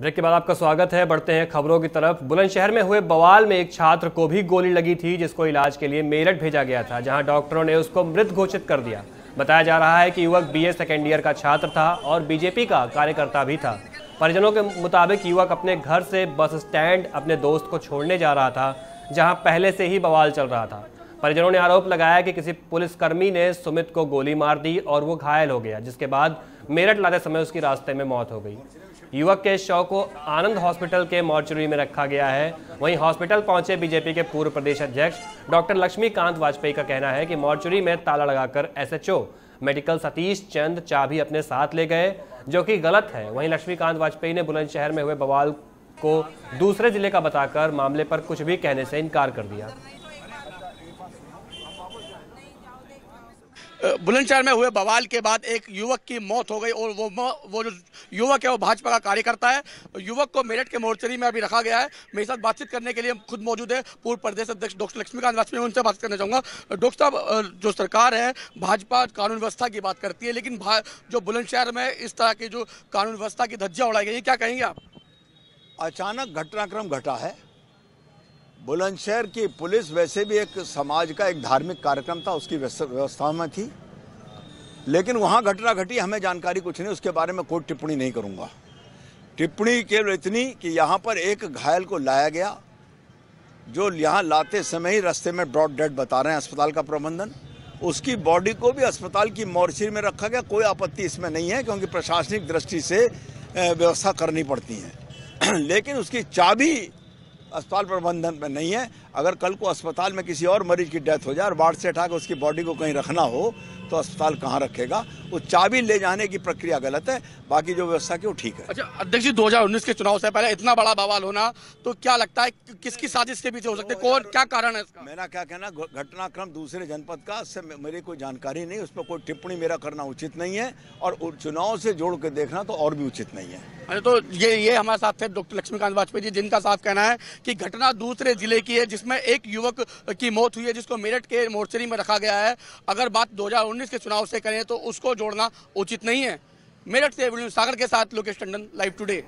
Break के बाद आपका स्वागत है बढ़ते हैं खबरों की तरफ बुलंदशहर में हुए बवाल में एक छात्र को भी गोली लगी थी जिसको इलाज के लिए मेरठ भेजा गया था जहां डॉक्टरों ने उसको मृत घोषित कर दिया बताया जा रहा है कि युवक बीए सेकेंड ईयर का छात्र था और बीजेपी का कार्यकर्ता भी था परिजनों के मुताबिक युवक अपने घर से बस स्टैंड अपने दोस्त को छोड़ने जा रहा था जहाँ पहले से ही बवाल चल रहा था परिजनों ने आरोप लगाया कि किसी पुलिसकर्मी ने सुमित को गोली मार दी और वो घायल हो गया जिसके बाद मेरठ लाते समय उसकी रास्ते में मौत हो गई युवक के शव को आनंद हॉस्पिटल के मॉर्चुरी में रखा गया है वहीं हॉस्पिटल पहुंचे बीजेपी के पूर्व प्रदेश अध्यक्ष डॉक्टर लक्ष्मीकांत वाजपेयी का कहना है कि मॉर्चुरी में ताला लगाकर एसएचओ मेडिकल सतीश चंद चाभी अपने साथ ले गए जो कि गलत है वहीं लक्ष्मीकांत वाजपेयी ने बुलंदशहर में हुए बवाल को दूसरे जिले का बताकर मामले पर कुछ भी कहने से इनकार कर दिया बुलंदशहर में हुए बवाल के बाद एक युवक की मौत हो गई और वो वो जो युवक है वो भाजपा का कार्यकर्ता है युवक को मेरठ के मोर्चरी में अभी रखा गया है मेरे साथ बातचीत करने के लिए खुद मौजूद है पूर्व प्रदेश अध्यक्ष डॉक्टर लक्ष्मीकांत वाजपेयी उनसे बात करना चाहूँगा डॉक्टर साहब जो सरकार है भाजपा कानून व्यवस्था की बात करती है लेकिन जो बुलंदशहर में इस तरह की जो कानून व्यवस्था की धज्जियाँ उड़ाई गई क्या कहेंगे आप अचानक घटनाक्रम घटा है बुलंदशहर की पुलिस वैसे भी एक समाज का एक धार्मिक कार्यक्रम था उसकी व्यवस्था में थी लेकिन वहाँ घटना घटी हमें जानकारी कुछ नहीं उसके बारे में कोई टिप्पणी नहीं करूँगा टिप्पणी केवल इतनी कि यहाँ पर एक घायल को लाया गया जो यहाँ लाते समय ही रास्ते में ब्रॉड डेड बता रहे हैं अस्पताल का प्रबंधन उसकी बॉडी को भी अस्पताल की मोर्चरी में रखा गया कोई आपत्ति इसमें नहीं है क्योंकि प्रशासनिक दृष्टि से व्यवस्था करनी पड़ती है लेकिन उसकी चाबी अस्पताल प्रबंधन में नहीं है अगर कल को अस्पताल में किसी और मरीज की डेथ हो जाए और बाढ़ से हटा उसकी बॉडी को कहीं रखना हो तो अस्पताल कहाँ रखेगा वो चाबी ले जाने की प्रक्रिया गलत है बाकी जो व्यवस्था की वो ठीक है अच्छा अध्यक्ष जी दो के चुनाव से पहले इतना बड़ा बवाल होना तो क्या लगता है कि किसकी साजिश के पीछे हो सकते कौन क्या कारण है इसका? मेरा क्या कहना घटनाक्रम दूसरे जनपद का इससे मेरी कोई जानकारी नहीं उस पर कोई टिप्पणी मेरा करना उचित नहीं है और चुनाव से जोड़ के देखना तो और भी उचित नहीं है अरे अच्छा, तो ये ये हमारे साथ थे डॉक्टर लक्ष्मीकांत वाजपेयी जी जिनका साफ कहना है कि घटना दूसरे जिले की है जिसमें एक युवक की मौत हुई है जिसको मेरठ के मोर्चरी में रखा गया है अगर बात दो 2019 के चुनाव से करें तो उसको जोड़ना उचित नहीं है मेरठ से सागर के साथ लोकेश टंडन लाइव टुडे